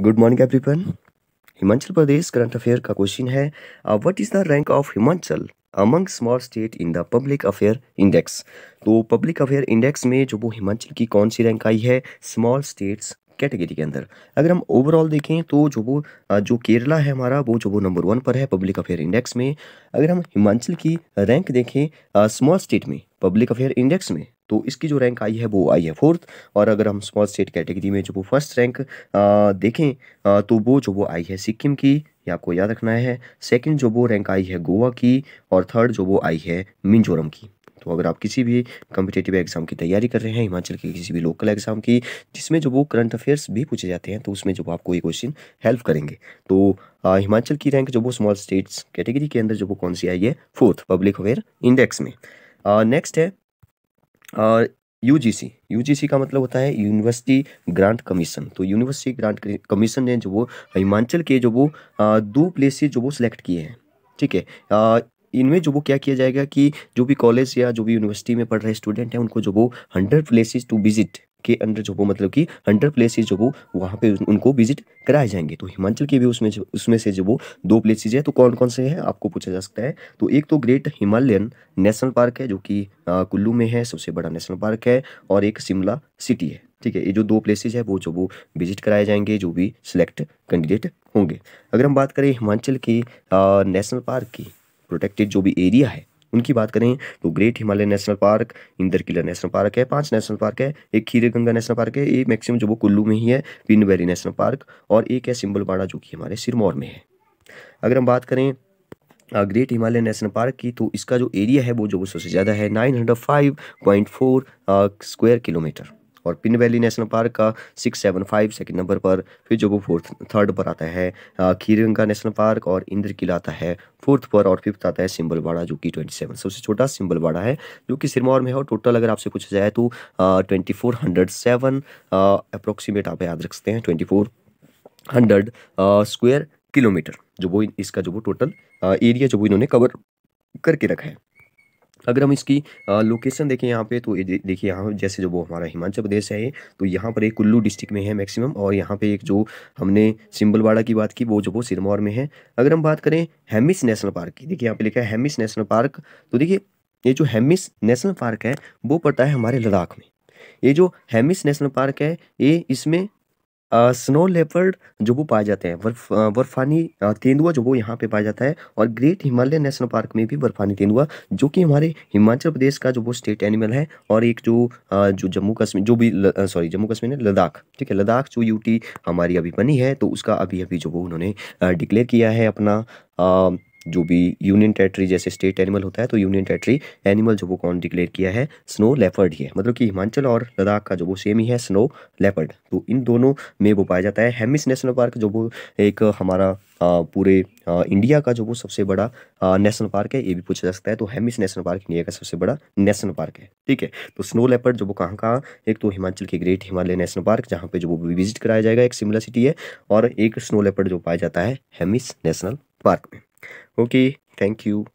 good morning everyone Himachal Pradesh current affair का question है what is the rank of Himachal among small state in the public affair index तो public affair index में जो वो हिमाचल की कौन सी रैंक आई है स्मॉल स्टेट्स कैटेगरी के अंदर अगर हम ओवरऑल देखें तो जो वो uh, जो केरला है हमारा वो जो वो नंबर वन पर है पब्लिक अफेयर इंडेक्स में अगर हम हिमाचल की रैंक देखें स्मॉल uh, स्टेट में पब्लिक अफेयर इंडेक्स में तो इसकी जो रैंक आई है वो आई है फोर्थ और अगर हम स्मॉल स्टेट कैटेगरी में जो वो फर्स्ट रैंक देखें आ, तो वो जो वो आई है सिक्किम की ये आपको याद रखना है सेकंड जो वो रैंक आई है गोवा की और थर्ड जो वो आई है मिजोरम की तो अगर आप किसी भी कम्पिटेटिव एग्जाम की तैयारी कर रहे हैं हिमाचल के किसी भी लोकल एग्जाम की जिसमें जो वो करंट अफेयर्स भी पूछे जाते हैं तो उसमें जो आपको ये क्वेश्चन हेल्प करेंगे तो आ, हिमाचल की रैंक जो वो स्मॉल स्टेट्स कैटेगरी के अंदर जो वो कौन सी आई है फोर्थ पब्लिक अवेयर इंडेक्स में नेक्स्ट है यू जी सी का मतलब होता है यूनिवर्सिटी ग्रांट कमीशन तो यूनिवर्सिटी ग्रांट कमीशन ने जो वो हिमाचल के जो वो दो प्लेसेज जो वो सिलेक्ट किए हैं ठीक है इनमें जो वो क्या किया जाएगा कि जो भी कॉलेज या जो भी यूनिवर्सिटी में पढ़ रहे स्टूडेंट हैं उनको जो वो हंड्रेड प्लेसेस टू विजिट के अंडर जो वो मतलब कि हंड्रेड प्लेसेज जो वो वहाँ पे उनको विजिट कराए जाएंगे तो हिमाचल के भी उसमें उसमें से जो वो दो प्लेसेज है तो कौन कौन से हैं आपको पूछा जा सकता है तो एक तो ग्रेट हिमालयन नेशनल पार्क है जो कि कुल्लू में है सबसे बड़ा नेशनल पार्क है और एक शिमला सिटी है ठीक है ये जो दो प्लेसेज है वो जो वो विजिट कराए जाएंगे जो भी सिलेक्ट कैंडिडेट होंगे अगर हम बात करें हिमाचल की नेशनल पार्क की प्रोटेक्टेड जो भी एरिया है उनकी बात करें तो great Himalaya national park Inder Kila national park है पांच नेशनल पार्क है एक खीरे गंगा नेशनल पार्क है एक मैक्सिमम जो वो कुल्लू में ही है पिनबेरी नेशनल पार्क और एक है सिम्बल बाड़ा जो कि हमारे सिरमौर में है अगर हम बात करें ग्रेट हिमालय नेशनल पार्क की तो इसका जो एरिया है वो जो सबसे ज़्यादा है nine hundred five point four square kilometre और पिन वैली नेशनल पार्क का six seven five second number पर फिर जो वो फोर्थ थर्ड पर आता है खीरगंगा नेशनल पार्क और इंद्र किला आता है फोर्थ पर और फिफ्थ आता है सिम्बलवाड़ा जो कि ट्वेंटी सेवन सबसे छोटा सिम्बलवाड़ा है जो कि सिरमौर में है और टोटल अगर आपसे पूछा जाए तो twenty four hundred seven approximate आप याद रख सकते हैं twenty four hundred square kilometre जो वो इसका जो वो टोटल एरिया जो वो इन्होंने कवर करके रखा है अगर हम इसकी लोकेशन देखें यहाँ पे तो देखिए यहाँ जैसे जो वो हमारा हिमाचल प्रदेश है तो यहाँ पर एक कुल्लू डिस्ट्रिक्ट में है मैक्सिमम और यहाँ पे एक जो हमने सिम्बलवाड़ा की बात की वो जो वो सिरमौर में है अगर हम बात करें हेमिस नेशनल पार्क की देखिए यहाँ पे लिखा है हेमिस नेशनल पार्क तो देखिए ये जो हेमिस नेशनल पार्क है वो पड़ता है हमारे लद्दाख में ये जो हेमिस नेशनल पार्क है ये इसमें स्नो लेपर्ड जो वो पाए जाते हैं बर्फ बर्फानी तेंदुआ जो वो यहाँ पे पाया जाता है और ग्रेट हिमालय नेशनल पार्क में भी बर्फानी तेंदुआ जो कि हमारे हिमाचल प्रदेश का जो वो स्टेट एनिमल है और एक जो जो जम्मू कश्मीर जो भी सॉरी जम्मू कश्मीर है लद्दाख ठीक है लद्दाख जो यूटी हमारी अभी बनी है तो उसका अभी अभी जो वो उन्होंने डिक्लेयर किया है अपना जो भी यूनियन टेरेटरी जैसे स्टेट एनिमल होता है तो यूनियन टेरेटरी एनिमल जो वो कौन डिक्लेयर किया है स्नो लेपर्ड ही है मतलब कि हिमाचल और लद्दाख का जो वो सेम ही है स्नो लेपर्ड तो इन दोनों में वो पाया जाता है हेमिस नेशनल पार्क जो वो एक हमारा पूरे इंडिया का जो वो सबसे बड़ा नेशनल पार्क है ये भी पूछा जा सकता है तो हेमिस नेशनल पार्क इंडिया का सबसे बड़ा नेशनल पार्क है ठीक है तो स्नो लेपर्ड जो वो कहाँ कहाँ एक तो हिमाचल के ग्रेट हिमालय नेशनल पार्क जहाँ पे जो वो विजिट कराया जाएगा एक शिमला सिटी है और एक स्नो लेपर्ड जो पाया जाता है हेमिस नेशनल पार्क में okay thank you